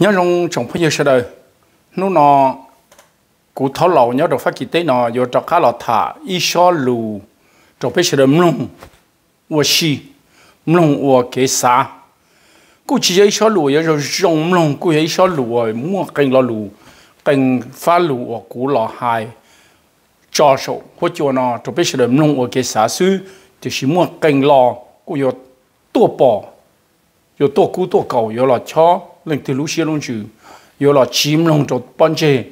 nhớ lòng chồng phải giờ sao đời nó nó cụ tháo lầu nhớ được phát kỳ tế nó do trọc cá lọ thả y cho lù trọc phải sao mông ua xì mông ua kế xa cụ chỉ giấy cho lù giờ rồi rong mông cụ giấy cho lù mua kinh lò lù kinh phá lù ở cụ lò hai cho số hỗ trợ nó trọc phải sao mông ua kế xa sư thì chỉ mua kinh lò cụ giờ tua bỏ giờ tua cú tua cầu giờ lò cho lên từ lúc xe lông chứ giờ là chim lông cho bắn chê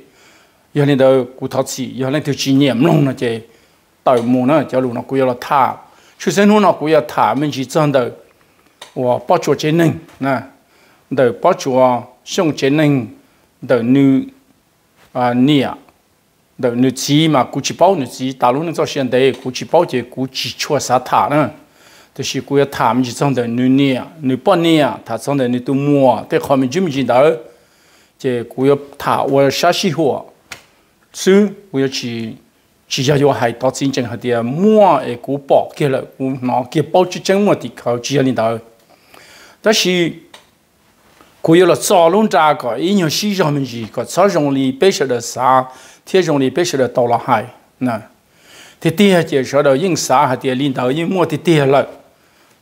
giờ lên đầu cụ thắt sự giờ lên từ chim niệm lông là chê tàu mù nó cho lũ nó cụ giờ là thả chú sinh luôn nó cụ giờ thả mình chỉ chân đầu và bao chỗ chế ninh nè đầu bao chỗ xong chế ninh đầu nữ à nia đầu nữ chim mà cụ chỉ bao nữ chim, ta lũ nó cho hiện đại cụ chỉ bao chế cụ chỉ chua sát thả nè thì chỉ có tham chỉ trong đời nửa nia nửa 半年，他 trong đời nửa tu mua, thì họ mình chịu gì đó, thì cứ thảo và chỉ chỉ là do hai đó chính chính hay thì mua để cứ bỏ kia là cứ nó kia bao nhiêu chân mà thì เขา chỉ là như đó, đó là cứ là sao luôn ra cái ý nhiều sĩ trong mình gì cái sao dùng lý bây là sao, thế dùng thì tiền chỉ sau đó thì linh đạo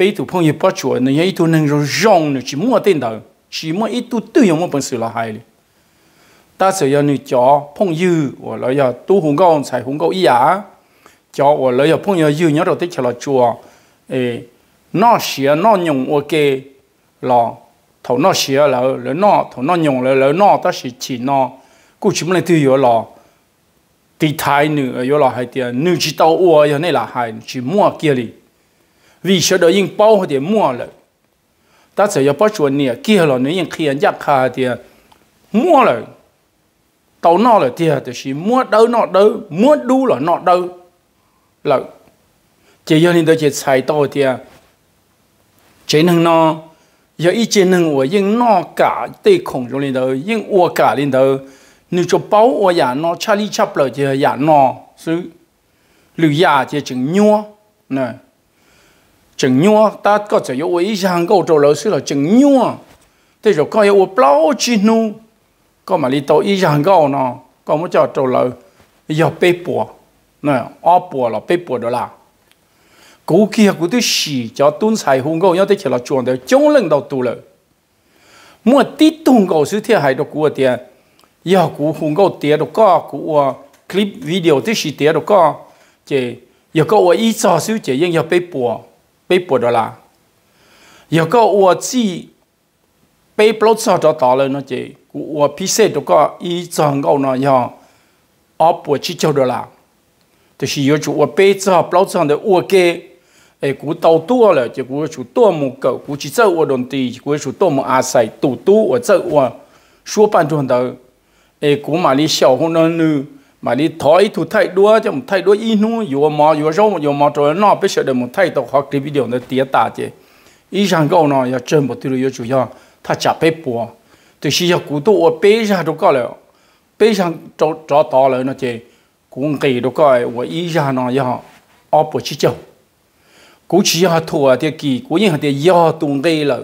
bây tụ phong yêu bắt chuột này ấy tụ năng rồi rong nữa chỉ mua tiền đâu, chỉ mua ít tụ tự dùng một bản sự là hay đi ta sẽ yêu nữ chó phong yêu và lấy giờ tu hùng gạo xài hùng gạo ý à chó và lấy giờ phong yêu yêu nhớ đầu tích là chùa ê nó xía nó nhung ok là thầu nó xía là là nó thầu nó nhung là là nó ta sẽ chỉ nó cũng chỉ muốn tự dùng là tí thái nữa, ở là hay tiền nữ chỉ tao uo ở này là hay chỉ mua kia đi vì sao đó yên bao thì mua rồi ta sẽ có bao chuẩn nè kia là nếu yên kia giặc hà thì mua rồi tàu nọ là thì thì chỉ mua đâu nọ đâu mua đủ là nọ đâu là chỉ do nên tôi chỉ xài tàu thì chỉ năng nọ giờ ý chỉ năng của yên nọ cả tê khủng trong lên đầu yên ua cả lên đầu nếu cho bao ua giả nọ Charlie Chaplin thì giả nọ sự lựa giả thì chừng nhua này chừng nhua ta có thể yêu ý rằng câu trâu lâu xưa là chừng nhua thế rồi coi yêu bao chi nu có mà đi tàu ý rằng câu nó có muốn cho trâu lâu giờ bê bùa nè ở bùa là bê bùa đó là cú kia cú tôi xì cho tuân xài hung câu nhau thế chỉ là chuồn đều chống lưng đầu tù lợi mua tí tung câu xứ thiệt hay đồ cú tiền giờ cú hung câu tiền được có cú clip video thế xì tiền được có chỉ giờ có ý cho xứ chỉ riêng giờ bê bùa 被破的啦！有个屋子被破窗子打了那姐，我皮鞋那个一撞到那样，阿破去脚的啦。就是有住我被子和破窗的我给，哎，我倒多了，结果就多么高，估计在我当地，我就多么阿塞，多多我在我说半句话，哎，我买哩小红那女。mà đi thói thủ thay đua cho một thay đua in nu vừa mò vừa râu vừa mò rồi nó bây giờ được một thay tộc học cái video nó tiệt ta chứ ý rằng câu nó giờ trên một tiêu yêu chủ yếu ta chả phải bùa từ khi giờ cụ tụ ở bên giờ đâu có rồi bên giờ cho cho to rồi nó chứ cũng kỳ đâu có rồi ý rằng nó giờ ở bộ chỉ châu cụ chỉ giờ thua thì kỳ cụ như thì giờ tung đây rồi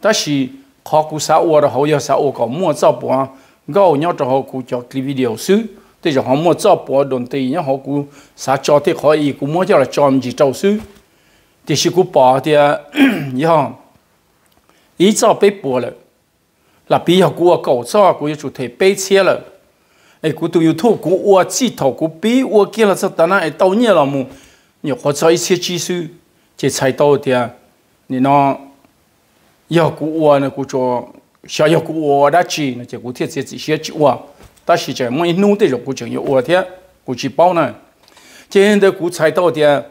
ta chỉ khó cụ xã hội rồi hậu giờ xã hội có mua sao bùa gạo nhau cho họ cụ cho cái video xứ thì giờ họ mua cho bỏ đồn thì nhá họ cứ xã cho thì họ ý cũng mua cho là cho gì trâu sư thì sự cũng bỏ thì nhá họ ý cho bé bỏ rồi là bây giờ cũng cầu cho cũng chủ thể bé xe rồi ấy cũng tôi yêu thua cũng ua chỉ thầu cũng bé ua kia là sao ta na ấy tao nhớ là mu nhiều họ cho ít xe chi sư chỉ chạy tàu thì nên nó giờ cũng ua này cũng cho 小要过我的钱，那结果天天这些就我。但是在每努的六股就有我天股去包呢，今天的股踩到的。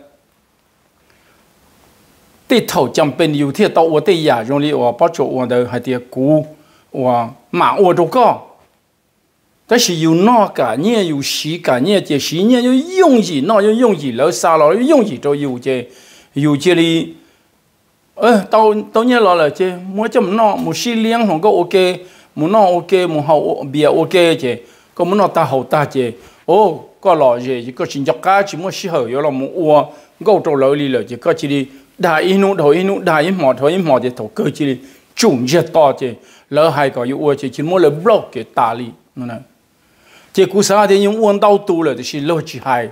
对头将本有天到我的呀，用力我把着我的还得股我马我都搞，但是有那个年有时间年这时年有用意，那有用意了啥了用意都有这有这里，呃，到到年老了这没这么闹，没事两行个 OK。muốn nó ok muốn học bia ok chứ có muốn nó ta học ta chứ ô có lọ gì chỉ có chính chắc cá chỉ muốn xí hở yếu là muốn uo gấu trâu lỡ đi lỡ chỉ có chỉ đi đại inu ý nụ đại ý mọt thôi ý mọt thì thổ cơ chỉ đi chủng chết to chứ lỡ hay có yếu uo chỉ chỉ muốn là block cái ta đi nè, này chỉ cú sa thì những uo đau tu rồi, thì chỉ lỡ chỉ hay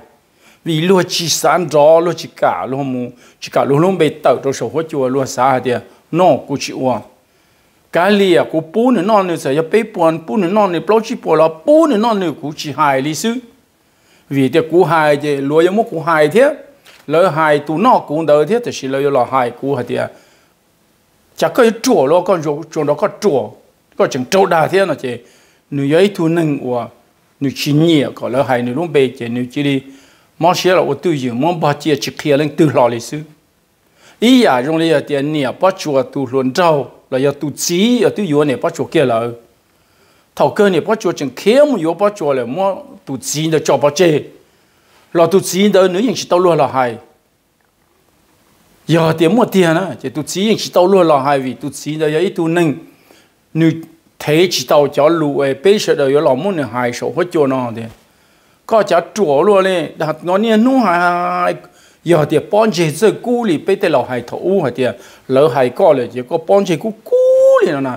vì lỡ chỉ sản rõ lỡ chỉ cả lỡ mu chỉ cả lỡ lỡ bị tẩu rồi sổ hóa chùa lỡ sa thì nó cú chỉ uo cái lìa của bún nữa non nữa sẽ cho bê bún bún nữa non nữa bao chi bò là bún nữa non nữa cũng chỉ hai lý sư vì thế cú hai thì lúa giống cú hai thế lỡ hai tu nó cũng đỡ thế thì chỉ lỡ là hai cú hai thì à. chắc có chỗ lo con chỗ chỗ đó có chỗ, có chừng trâu đà thế nó chỉ nữ ấy thu nâng của nữ chỉ nhẹ à, có lỡ hai nữ luôn bê chỉ nữ chỉ đi mong xí là ô tô gì, mong bà chia chỉ kia lên từ lo lý sư ý à trong đây là tiền nhẹ bắt chùa tụ luôn trâu là giờ tu chỉ giờ tu yếu này bắt chuột kia là thầu cơ này bắt chuột chẳng khéo mà yếu bắt chuột là mua tu chỉ là cho bắt chê là tu chỉ là nữ nhân chỉ tao luôn là hay giờ tiền mua tiền á chỉ tu chỉ nhân chỉ tao luôn là hay vì tu chỉ là giờ ít tu nâng nữ thế chỉ tao cho lũ ấy bây giờ đời yếu lòng muốn là hay số hết chuột nó thì có chả chuột luôn này đặt nó nè nu hay giờ thì bọn chị sẽ cú lì bây giờ lò hay thấu hay thì lỡ hay có là chỉ có bọn chị cú cú lì nó nè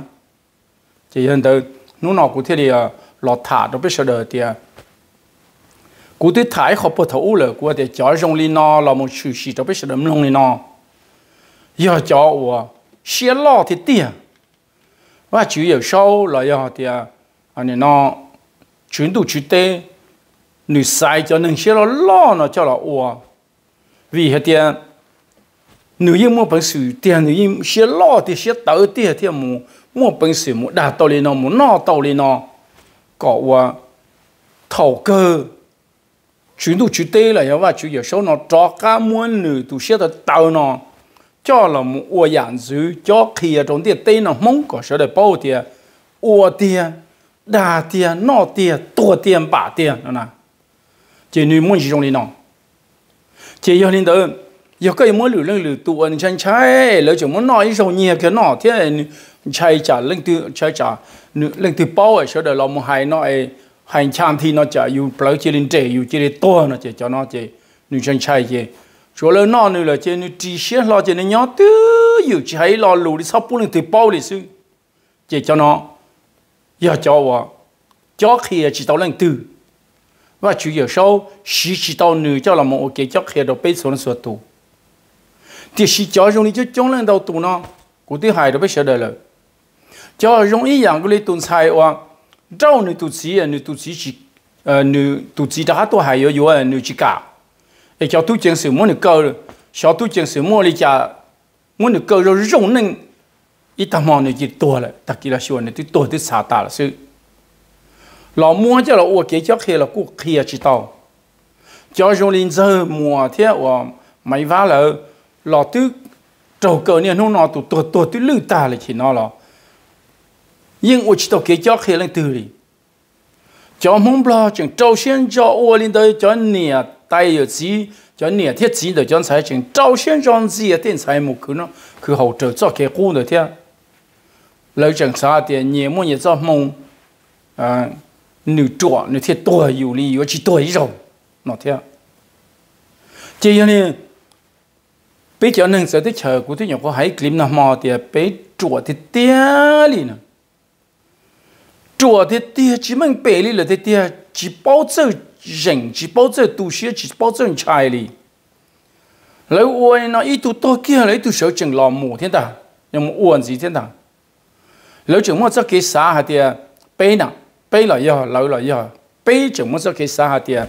chỉ hiện tại, nó nó cũng thế thì ờ, lò thả nó biết sao đời thì ờ, cú tới thải không bắt thấu rồi, cú thì chó rong lì nó là một sự gì nó biết sao đời rong lì nó giờ chó của xe lò thì tiền và chủ yếu sau là giờ thì anh ờ, em à, nó chuyển đủ chủ tê nữ sai cho nên xe lò nó cho là ủa vì hết tiền nếu như mua bằng sự tiền nếu như xe lo thì xe tàu thì hạt tiền mua mua bằng sự mua đa tàu lên nó mua nọ tàu lên nó có qua thầu cơ chuyển đủ chuyển tê là và chủ yếu số nó cho cá mua nữ tụ xe tàu nó cho là một ô dạng dữ cho khi ở trong tiền tê nó mong có sợ để bao tiền ô tiền đa tiền nọ tiền tua tiền ba tiền nữa nè chỉ nếu muốn gì trong này nó chỉ cho nên đó, yêu cái muốn lử lưng lử tụ anh chân chạy lỡ chỉ muốn nói sầu nhiều cái nọ thế chạy trả lưng từ chạy trả lưng từ bao ấy sau đó là một hai nói hai chăn thì nó trả, dù bao chỉ lên trẻ dù chỉ để to nó chỉ cho nó chỉ nên chân chạy chỉ chỗ lỡ nó nữa là chỉ nữ trí xét lo chỉ nữ nhỏ tứ yêu chạy lo lù đi sắp bốn từ bao đi xứ chỉ cho nó giờ cho vợ cho khi chỉ tao lưng từ và chủ yếu sau sĩ chỉ tao nữ cho là một ok cho khi đó bây giờ nó sửa tù thì sĩ cho dùng đi cho chống lên đầu tù nó cũng thứ hai đó bây giờ đời lời cho dùng ý dạng cái lấy tuần sai hoa, đâu nữ tu sĩ à, nữ tu sĩ chỉ à, nữ tu sĩ đã tu hai yếu yếu à, nữ chỉ cả để cho tu chân sự muốn được cơ rồi cho tu chân sự muốn đi chả muốn được cơ rồi dùng nên ít tham mong nữ chỉ tua rồi, đặc kỳ là sửa nữ tu tua tu xả ta là sự 老母叫了我给叫开了，过开也知道。叫上林子母天我没法了，老都找个呢弄那都多多都漏大了去那了。因我知道给叫开了对哩。叫蒙不啦，就朝鲜叫我领导叫你带有子，叫你贴子的将财经朝鲜将子也点财木可能佢后头做开户的天，老讲啥的，你们也做梦，嗯。nếu trọ nếu thiệt tuổi dù li yếu chỉ tuổi rồi nó thế chỉ như này bây giờ nên sẽ tới chờ của thứ nhỏ có hãy clip nào mò thì bây trọ thì tia lì nè trọ thì tia chỉ mình bể lì là thì tia chỉ bao giờ rảnh chỉ bao giờ tu sửa chỉ bao giờ chạy li lấy uôi nó ít tu to kia lấy tu sửa chừng lò mù thiên ta nhưng mà uôn gì thiên ta lấy chừng mà cái xã hạt bây nào bây lại giờ lâu lại giờ bây chúng muốn cho cái sao tiền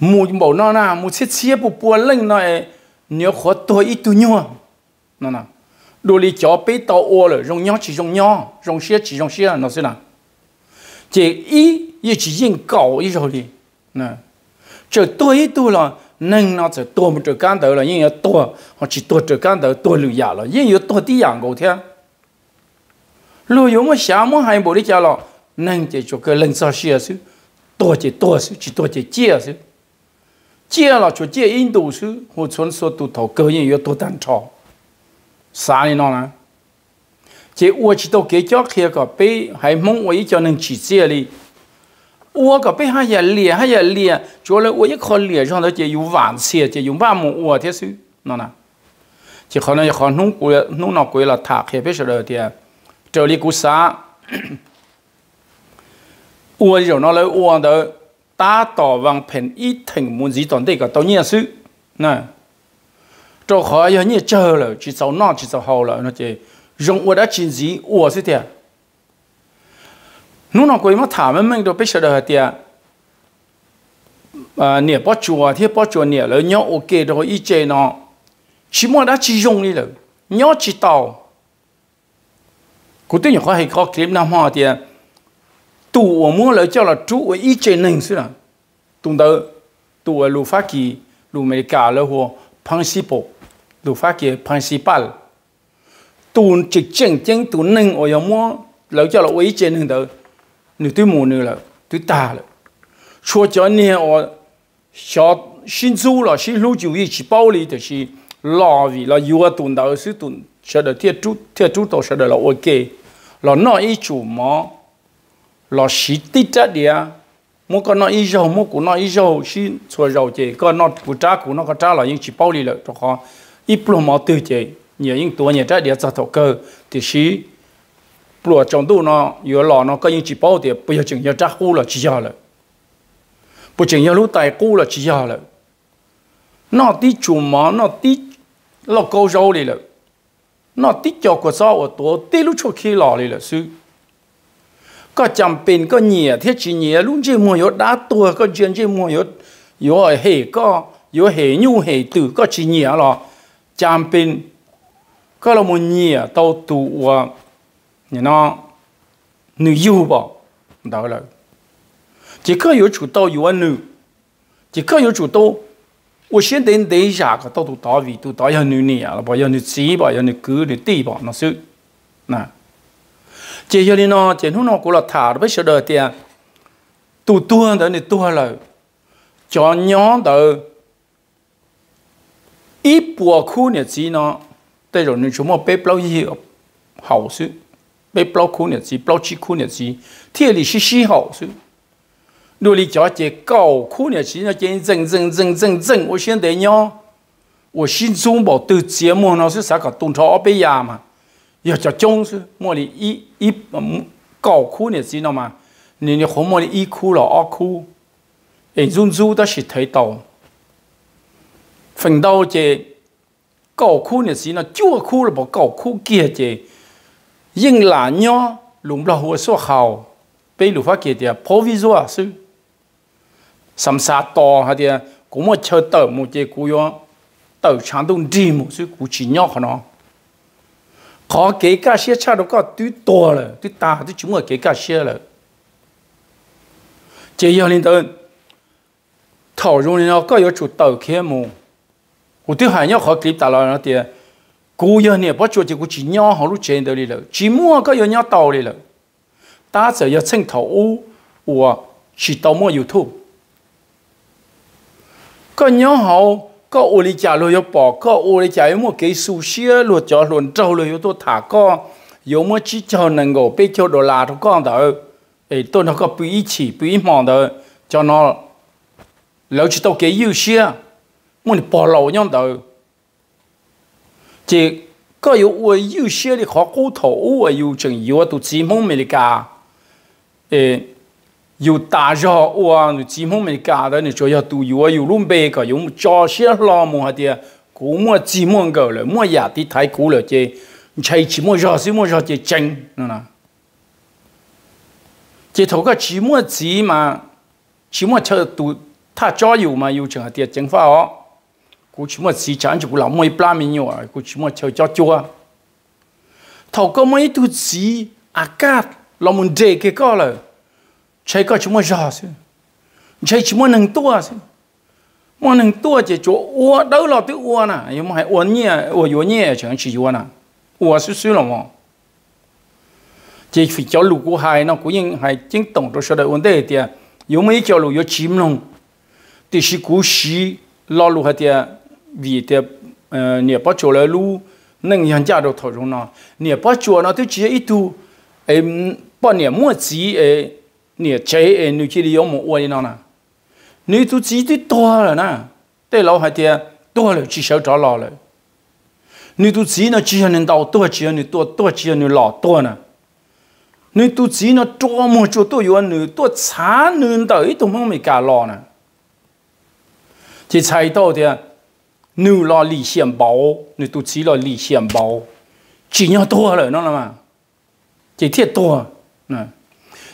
mù bộ nó na mù chết chia bộ bùa lên nó nhớ khó tôi ít tuổi nhua nó nè đồ lý chó bây tao ô rồi rong nhau chỉ rong nhau rong xia chỉ rong xia nó sẽ nào, chỉ ít, ý chỉ riêng cầu ý rồi đi nè chờ tôi ít tu là nâng nó chỉ tua một trời can tử là nhưng tua họ chỉ tua trời can tử tua lừa giả là nhưng tua tí dạng cầu theo lừa giống mà xả muốn hai bộ đi chơi lọ nâng chỉ cho cái lần sau xia sư to chỉ to sư chỉ to chỉ chia sư chia là cho chia in đủ sư hồ chuẩn số tụ thầu cơ nhiên yếu tụ tàn trò xa này nọ là chỉ ua chỉ tụ kế cho kia có bê hay mong ua ý cho nên chỉ chia đi ua có bê hay là lìa hay là lìa chỗ là ua ý khó lìa cho nó chỉ yếu vạn xia chỉ yếu ba mù ua thế sư nọ là chỉ khó này khó nông quê nung nọ quê là thả kia bê sợ đời thì à. trở đi cú xá ua rồi nó lấy ua đó ta tỏ vàng phèn ít thành muốn gì toàn đây cả tao nhiên sự nè cho khỏi giờ như chờ rồi chỉ sau nó chỉ sau hậu rồi nó chỉ dùng ua đã chín gì ua sẽ thiệt nó nó quay mất thả mình mình đâu biết sợ đời thiệt à nè bỏ chùa thì bỏ chùa nè rồi nhau ok rồi ý chế nó chỉ muốn đã chỉ dùng đi rồi nhau chỉ tao cụ thể nhỏ hay có kiếm nào hoa thiệt tụ ở mua lời cho là trụ ở ý chế nâng xí là tụng tớ tụ ở lù phát kỳ lù mê cả là hồ principal lù phát kỳ principal tụ trực chân chân tụ nâng ở yếu mua lời cho là ở ý chế nâng đó nữ tư mù nữ là tư ta là cho cho nè ở cho xin du là xin lưu chủ ý chỉ bảo lý thì xin lo vì là yếu tụng tớ xí tụng sẽ được thiết trú thiết trú tổ sẽ được là ok là nó ý chủ mà lo xí tít ra đi à mua con nó ít dầu mua của nó ít dầu xí xua dầu chị có nó của cha của nó có cha là những chỉ bao đi lợi cho họ ít plô mỏ từ chị nhờ những tuổi nhiều trái đi ra thổ cơ thì xí plô trong tu nó vừa lò nó có những chỉ bao thì bây giờ chừng giờ cha khu là chỉ giờ lợi bây giờ chừng giờ lúc tài khu là chỉ giờ lợi nó tí chủ mỏ nó tí lo câu dầu đi lợi nó tí cho của sao ở tổ tí lúc cho khi lò đi lợi sư ก็จำเป็นก็เหนียเทียจีเหนียลุงจีมวยดาตัวก็เจียนจีมวยดยอเหก็ยอเหยู่เหตือก็จีเหนียหรอจำเป็นก็เรามเหนียตัวตัวเนี่ยเนาะ女优吧，到了，这个有主导有啊女，这个有主导，我先等等一下个到处打围都打要女呢啊，把要你鸡吧，要你狗你地吧那时候，那。chỉ cho đi nó chỉ nó nó cũng là thả nó biết sợ đời tiền tu tua đó này tua là cho nhóm đó ít bùa khu này chỉ nó đây rồi nên chúng mà bé bao nhiêu hậu sự bé bao khu này chỉ bao chi khu này chỉ thiệt là xí xí hậu sự đồ lý cho chỉ cầu khu này chỉ nó chỉ dần dần dần dần dần ở hiện đại nhau 我心中冇对节目呢是啥个动作不一样嘛？要叫种子，莫里一一嗯高哭你知道吗？你你和莫里一哭了二哭，诶，种子都是睇到，分到这高哭你知道，就哭了不高哭给这，因哪样弄不了我说好，被路法给的破维做啊是，什啥多还的，我们吃到么这古样，到长东地么是古奇鸟可能。khó kể cả xe cha nó có tuy to là tuy ta tuy chúng ở kể cả xe là chế yêu lên thảo thầu rồi nó có yêu chủ tàu kia mù của thứ hai nhau khó clip ta lo nó tiền cú yêu nè bắt chuột thì cú chỉ nhau họ lúc trên đời đi rồi chỉ mua có yêu nhau tàu đi rồi ta sẽ yêu tranh thảo u của chỉ tàu mua youtube có nhau họ ก็อุลิจาลุยปอก็อุลิจามัวเกสูเชียหลุดจอหลุนเจ้าเลยตัวถาก็ยมัวชิจอนังโกไปเชียวดอลลาร์ทุกก้อนเถอะไอ้ต้นเขาก็ปีฉีปีหมอนเถอะจอนอแล้วชิโตเกยูเชียมันปอเหล่าย่อมเถอะจีก็有我有些的好骨头，我有种有都几毛美的家，诶、欸。有大热哇，你寂寞没干的，你就要都有啊，有弄白个，有早些老么哈的，古么寂寞个了，么呀的太苦了这，你才寂寞热什么热这真，那那，这头个寂寞寂嘛，寂寞车都他早有嘛，有成的真法哦，古寂寞时间就古老么一拉面有啊，古寂寞车早做啊，头个么一肚子阿嘎，老么这个个了。chạy có chúng mua giò chứ chạy chúng mua nâng tua chứ mua nâng tua chỉ chỗ ua đâu là tự ua nè nhưng mà hay ua nhẹ ua ua nhẹ chẳng chỉ ua nè ua xíu xíu là mà chỉ phải cho lũ của hai nó cũng nhưng hay chính tổng cho sau đây vấn đề thì yếu mấy cho lũ yếu chìm luôn thì chỉ cú xí lo lũ hay thì vì thì ờ, nhẹ bắt chỗ lại lũ nâng hiện giờ đâu thổi rồi nó nhà bắt chỗ nó thứ chỉ ít tu em bọn nhẹ mua gì ấy 你 chế 诶，你去利用我为呢呢？你都自己多了呢，对老海的多了至少找老了。你都自己呢，只要能到多只要你多多只要你老多呢。你都自己呢，多么做多有你多才能到一种方面干老呢。这才到的，你老理想包，你都自己老理想包，只要多了，侬了嘛？这天多，嗯。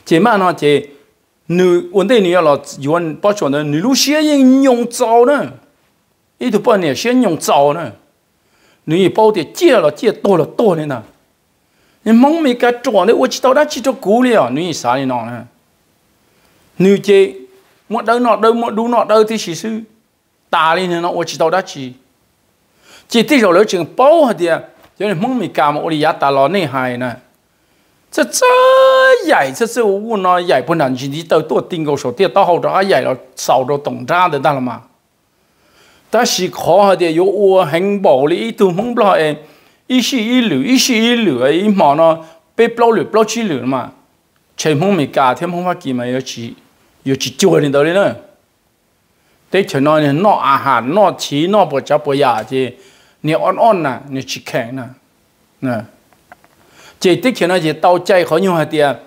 chị nó nữ, nữ nữ vấn đề nữa, nữa, ít bao nhiêu này, chỉ chỉ đâu nọ đâu một đủ nọ đâu thì chỉ sư ta lên nó ôi chỉ đâu đó chỉ chị tí rồi lấy chừng bao hả đi cho nên mong mình cả một đi ta lo này hài nè chắc chắc giải 这是物呢，也不能去你到多订购手店到后头啊，也了少着懂渣的，到了嘛。但是考下的有我很薄的，一度蒙不了诶，一是一流，一是一流诶，一毛呢被 blow 流 blow 起流嘛，全蒙没加，天蒙发给嘛要去要去救人到的呢。对前那呢，那阿汉那吃那不吃不呀的，你安安呐，你去看呐，那。这的前那些刀仔好用下的。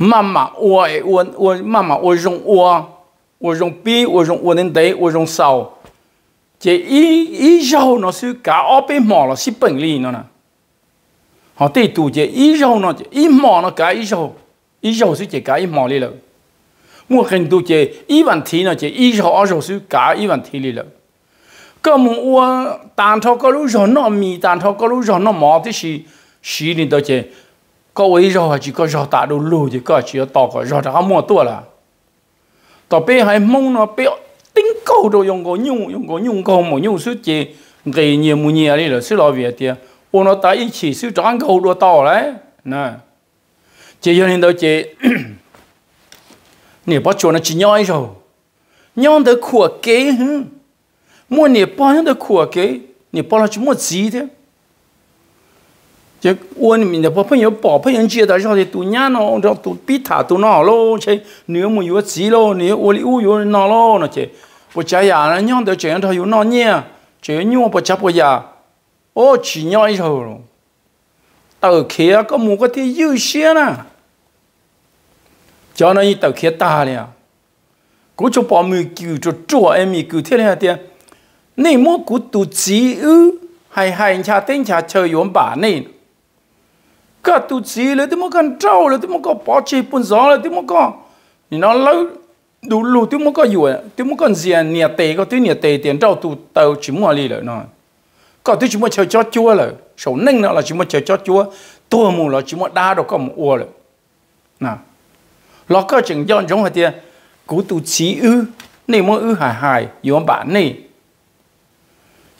妈妈，我我我妈妈，我用我，我用笔，我用我能得，我用手。这以以后呢是搞二百毛了，是本领了呢。好，对读这以后呢，一毛呢搞以后，以后是这搞一毛里了。我很多这一问题呢，这以后二手是搞一问题里了。ก็มึงอ้วนตานทอก็รู้จอนนอมีตานทอก็รู้จอนนอหมอที่ชีชีนี่ตัวเจ có ấy rồi chỉ có rồi tạ đồ lù chỉ có chỉ có tỏ có rồi ra mua tua là tỏ bé hay mong nó bé tính cầu đồ dùng có nhung dùng có nhung cầu mà nhung suốt chỉ cái nhiều mua nhiều đi là suốt lo việc tiền. ô nó ta ít chỉ suốt trắng cầu đồ to đấy nè chỉ cho nên đâu chỉ nè bắt chuột nó chỉ nhoi rồi nhon được khua kế hứ mua nè bao nhiêu được khua kế nè bao là chỉ mua gì thế 这我们的朋友宝朋友接的，然后都伢咯，然后都比他都哪咯，这你没有钱咯，你屋里有有哪咯，那这不家呀，那伢的这样他有哪呢？这伢不家不呀，哦，去伢一头咯，到去啊，个某个的有些呢，叫那一到去打了，我就把门救就抓哎米救天了的，你莫古都只有还还人家等下抽烟把呢。cả tu sĩ lấy tôi muốn con trâu lấy tôi muốn con bỏ chì bún gió lấy tôi muốn con thì nó lâu đủ lù tôi muốn có dùa tôi muốn con gì nhà tề có tôi nhà tề tiền trâu tu tàu chỉ mua đi rồi nó có tôi chỉ mua chơi cho chúa rồi sầu nâng nó là chỉ mua chơi cho chúa tua mù là chỉ mua đa đâu có một ua rồi nào lo cơ chừng dọn giống hạt tiền cú tu sĩ ư này muốn ư hài hài yếu bản này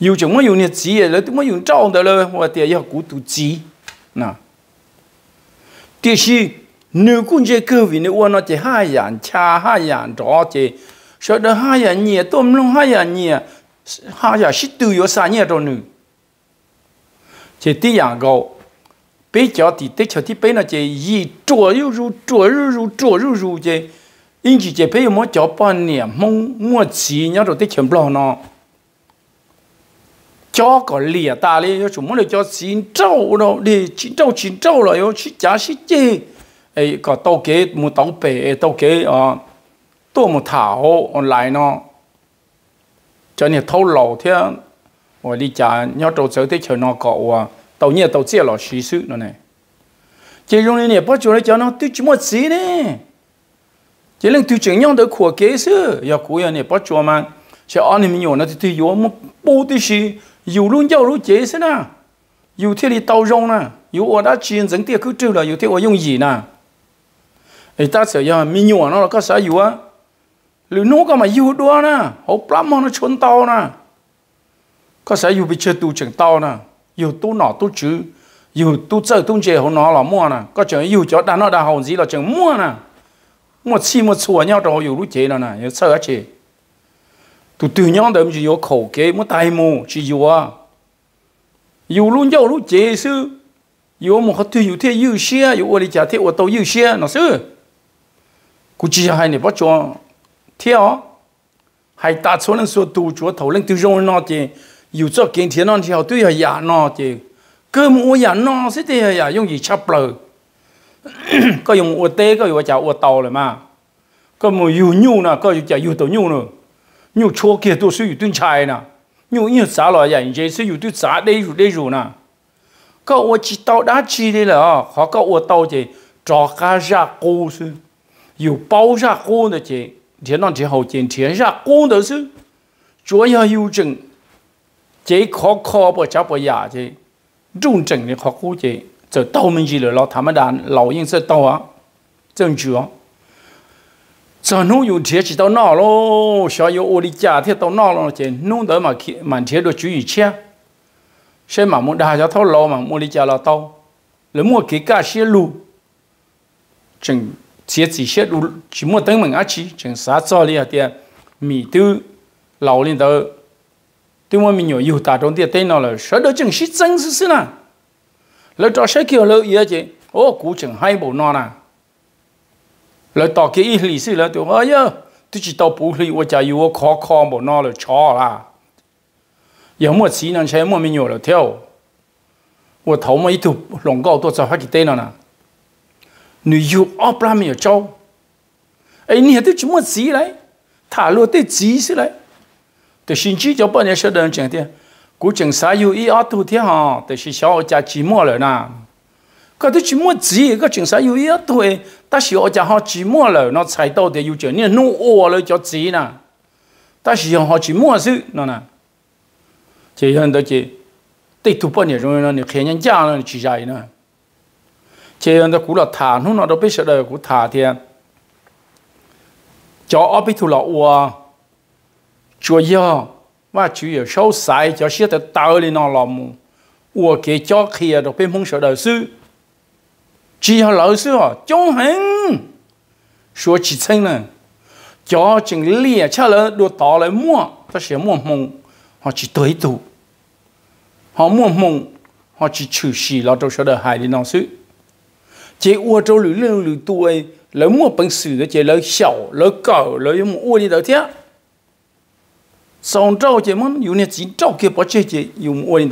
dù chúng mua dùng nhiệt sĩ rồi tôi mua dùng trâu đó rồi hạt tiền yêu cú tu sĩ nè thì si nếu cũng chỉ cứ vì nếu nó chỉ hai dạng cha hai dạng trò chỉ sau đó hai dạng nhẹ tôm long hai dạng nhẹ hai dạng sĩ tự do sa nhẹ rồi nữa chỉ tí dạng gạo bây giờ thì tết cho thì bây nó chỉ gì chua yu ru chua yu ru chua yu ru chỉ nhưng chỉ chỉ bây giờ mới cho bao nhiêu mong mua gì nhau rồi tết chấm lo nó cho có lìa ta đi cho chúng muốn cho chín trâu đâu đi chín trâu chín trâu rồi yêu chín giá chín chi ấy có tàu kế một tàu bể tàu kế à tôi một thảo online nó cho nên thâu lầu thế và đi trả nhau trâu sở thế chờ nó có tàu nhẹ tàu chia là xí sự nó này chỉ dùng này bắt chủ này cho nó tôi chỉ một xí này chỉ là tôi chỉnh nhau tới của kế sự giờ cuối này bắt chủ mà sẽ ăn thì mình nhổ thì tôi yếu một bố tí dù luôn giàu luôn chế thế nào dù thế thì tàu rong na, dù ở đó chiến dẫn tiệc cứ trừ là dù thế ở dùng gì na, thì ta sẽ giờ mi nhua nó là có sợ dù á lưu nó có mà dù đó nè hộp lắm nó chốn tàu na, có sợ dù bị chơi tù chẳng tàu na, dù tu nọ tu chứ dù tu chơi tu chế hồn nó là mua na, có chẳng dù cho đàn nó đà hồn gì là chẳng mua na, một chi một sủa nhau rồi dù lúc chế nè nè sợ chế tu tu nhau đâm chỉ có khẩu kế mà tai mù chỉ có à yêu luôn yêu luôn chế sư yêu mà họ tu yêu thế yêu xia yêu ở đây chả thế ở đâu yêu xia nó sư cụ chỉ hai này bắt cho theo hai ta số lần số tu chúa thầu lên tu rong nó chứ yêu cho kiến thiên nó theo họ tu yêu giả nó chứ cơ mà giả nó sẽ thế giả dùng gì chấp lời có dùng ô tê có dùng chả ô tàu rồi mà có mà yêu nhu nè có dùng chả yêu tàu nhu nữa nhiều chỗ kia tôi sẽ dùng chai nè nhiều nhiều giá loại dạng gì sẽ dùng xã đây rồi đây rồi nè có ô chỉ tao đã chỉ đây là họ có ô tao chỉ cho cá ra cô sư dù bao ra cô nữa chỉ thiên năng thiên hậu chỉ thiên ra cô nữa sư chủ yếu yêu chừng chỉ khó khó bỏ cháu bỏ giả chỉ trung chừng thì khó cố chỉ 就到门去了，老他们家老人是到啊，正确。giờ nô yêu thiệt chỉ tao nọ lo sợ yêu ô đi cha thiệt tao nọ lo chứ nô đỡ mà khi mà thiệt đồ chú ý chia xem mà muốn đa cho thâu lo mà mua đi cha là tao lấy mua cái cả xe lu chừng thiệt chỉ xe lu chỉ mua tấn mình ăn chỉ chừng sáng cho đi à tiệt mì tư lâu lên tao tôi mà mình nhớ yêu ta trong tiệt tên nó là sợ đó chừng xí chân xí xí nè lỡ trò xe kia lấy ý chứ ô cú chừng hai bộ nọ nè lời tỏ cái ý lý sự là tôi ơi nhớ tôi chỉ tao bù lý tôi chả yêu khó khó một nó là chó là giờ mua xí nó chơi mua nhiều là theo tôi thấu mấy tụ lồng gạo tôi phát cái tên nè nếu yêu ốp ra mình cho ấy nè tôi chỉ mua xí đấy thả luôn tôi chỉ xí đấy tôi xin chỉ cho bọn nhà sẽ đơn chẳng thế cú chẳng sao yêu ý ốp tu thế tôi chỉ cho cha chỉ mua rồi nè cái thứ chỉ mua gì cái chuyện xã yêu ít thôi ta chỉ ở nhà họ chỉ mua rồi nó chạy đâu để yêu chuyện nên nụ ô rồi cho gì nè ta chỉ họ chỉ mua sự nó nè chỉ hơn đó chỉ tây thu bao nhiêu rồi nó khen nhân gia nó chỉ dạy nè chỉ hơn đó cũng là thả nó nó đâu biết sợ đời cũng thả thì cho ở bên thu là ô chúa yêu và chủ yếu sâu sai cho sẽ tới tao lên nó làm ô cái cho kia đâu biết không sợ đời sự chỉ họ lão sư họ chống hành số chỉ chân này cho chừng lìa cha lỡ đồ tỏ lại mua ta sẽ mua mông họ chỉ tới tụ họ mua mông họ chỉ trừ xì lo trong sở đời hại đi nó sư chế ua trâu lưỡi lưu lưỡi tuổi lỡ sử chế lỡ xảo lỡ cẩu lỡ mua ua đi đó thế xong trâu chế món dùng này chỉ trâu kia bỏ chế chế dùng ua đi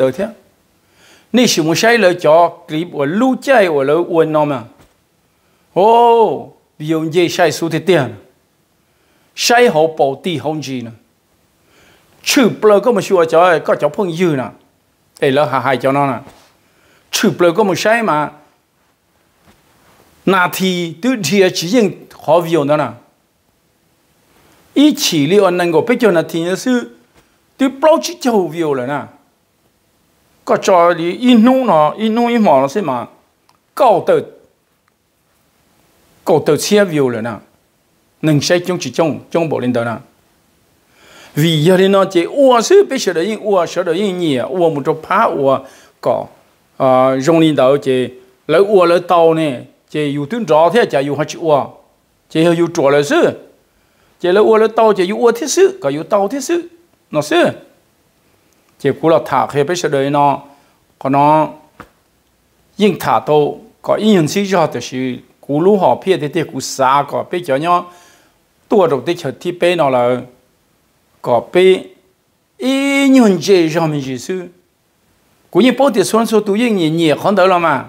你是唔使来做，佢我路在我来问我们，哦，用这晒书的点，晒好保地空气呢，吃不了咁么说做，个做朋友呢，诶，老下下做哪呢？吃不了咁么晒嘛，那天都天只应好用的呢，一起了能够别叫那天是，都不知叫好用了呢。ก็จอยลีอินนู่นออินนู่นอิหมอนสิมาเก่าเติดเก่าเติดเชียวิวเลยนะหนึ่งใช้จงจีจงจงบอกลินเดนะวิยาลินอเจอัวซื้อไปเฉลยอัวเฉลยเนี่ยอัวมุจพาอัวก็อ่าจงลินเดอเจแล้วอัวแล้วเตาเนี่ยเจอยู่ตึ้งรอเท่จะอยู่หัจอัวเจอยู่จัวเลยซื้อเจแล้วอัวแล้วเตาเจอยู่อัวที่ซื้อก็อยู่เตาที่ซื้อเนาะซื้อ chỉ cú là thả khi bây giờ đấy nó có nó yên thả đâu có yên hình cho thì sự cú lú họ phía thì thì cú xa có bây giờ nhá tua đầu tiên thì bây nó là có bây ý nhân cho mình chỉ sư cú như bảo thì xuân số tuổi yên nhẹ nhẹ được là mà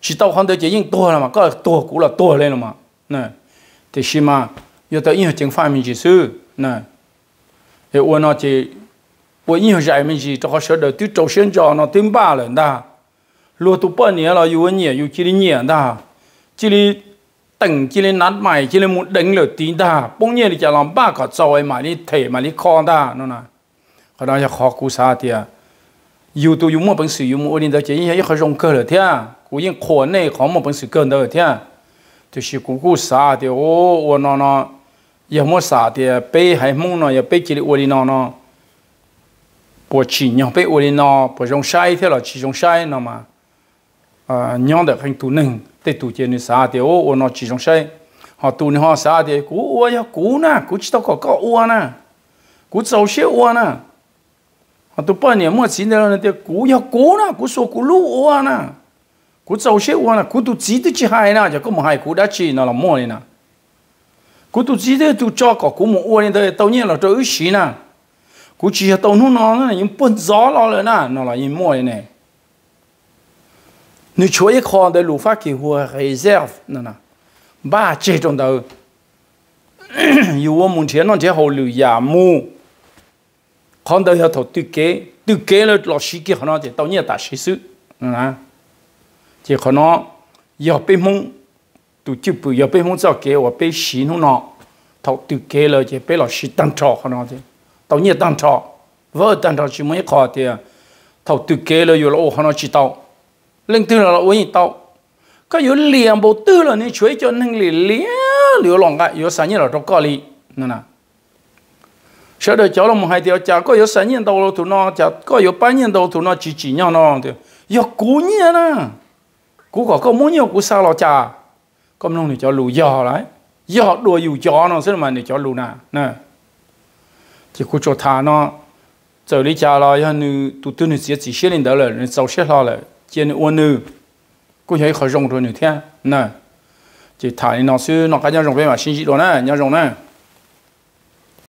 chỉ tao không được chỉ yên tua là mà có tua cú là tua lên là mà nè thì xí mà giờ tới yên chứng phát mình chỉ nè thì uốn nó chỉ 我因为人民币这好晓得，对朝鲜家那挺巴了的，落都半年了，有一年有几年的，这里等这里拿买这里木等了点的，半年里家让巴个早哎买哩提买哩看的，那那，可能要好苦啥的，有都有么本事有么，我领导建议要好容克了天，我因可内好么本事干到天，就是苦苦啥的哦，我那那也么啥的，背还梦呢，也背这里我哩那那。bộ chỉ nhau bé ôi nó bộ trong sai thế là chỉ trong sai nó mà à nhau được hành tu nâng tê tu chơi nên sao thì ô ô nó chỉ trong sai họ tu nên họ sao thì cú ô ya cú na cú chỉ tao có có ô na cú giàu xe ô na họ tu bao nhiêu mà xin được là thì cú ya cú na cú số cú lú ô na cú giàu xe ô na cú tu chỉ tu chỉ hai na chứ có một hai cú đã chỉ nó là mua này na cú tu chỉ tu cho có cú một ô này tao nhiên là tôi ít gì na cú chỉ tàu nó nó này những bún gió lo rồi nè à, nó là những mồi này nếu chúa ấy khó để lũ phát kỳ hồ reserve nè nè ba chế trong đầu yêu muốn thế nó thế hồ lưu giả mu con đời thầu tự kế tự kế là lo sĩ kia nó thì tao nhớ ta sĩ sự nè thì họ nó giờ bị mông tụ chụp bự, giờ bị mông cho kế và bị sĩ nó nó thầu tự kế là chỉ bên lo sĩ tăng trò nó thì tàu nhiệt tăng trọ vỡ tăng trọ chỉ mới khó thì thầu tự kế là là ô nó chỉ tàu lên tư là ô nhị tàu có yếu liền bộ tư là nên chuối cho nên liền lía liều lòng cái yếu sáng như là trong cỏ lì nè nè sau đó cháu là một hai điều chả có yếu sáng nhiên đầu tụi nó chả có yếu ba nhiên đầu tụi nó chỉ chỉ nhau nó thì yếu cú nhiên à cú có có muốn nhiều cú sao lo chả có nông thì cháu lù giò lại giò đùa dù chó nó sẽ mà để cháu lù nè nè thì cô chỗ thà nó giờ đi cha lo ya nữ tu tu nữ chỉ chỉ xe lên đó là nữ sau xe lo là chỉ nữ ôn nữ cô thấy họ rong rồi nữ thế nè chỉ thà nó xưa nó cái nhau rong về mà xin chị đó nè nhau rong nè